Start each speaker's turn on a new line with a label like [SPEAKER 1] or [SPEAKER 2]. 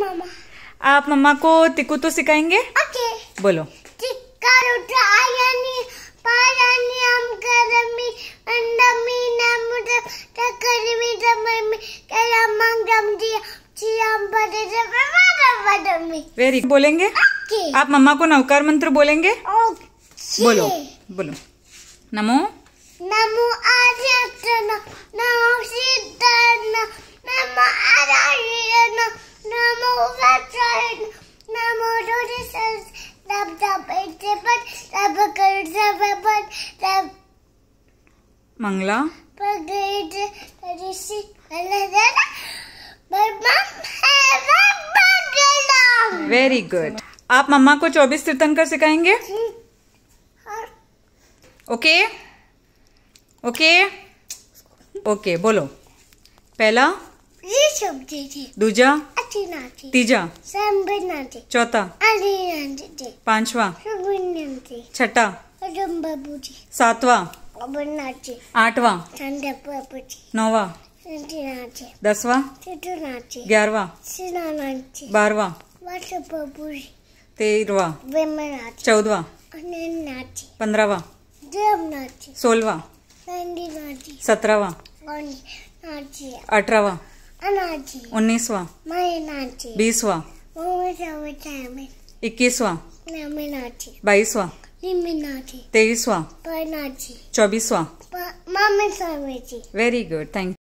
[SPEAKER 1] मामा
[SPEAKER 2] आप मम्मा को तिकू तो सिखाएंगे ओके बोलो वेरी बोलेंगे okay. आप मम्मा को नवकार मंत्र बोलेंगे okay. बोलो बोलो नमो
[SPEAKER 1] नमो आर्य मंगला वेरी
[SPEAKER 2] गुड आप मम्मा को चौबीस तीर्थंकर सिखाएंगे हम्म। हाँ। ओके ओके ओके बोलो पहला दूजा तीजा चौथा पांचवा छठा सातवा आठवा नौवा
[SPEAKER 1] दसवा ग्यारहवा बारवा तेरवा चौदवा पंद्रहवा सोलवा सत्रहवा अठारवा उन्नीसवा बीसवा
[SPEAKER 2] इक्कीसवा बाईसवा तेईसवा चौबीसवा वेरी गुड थैंक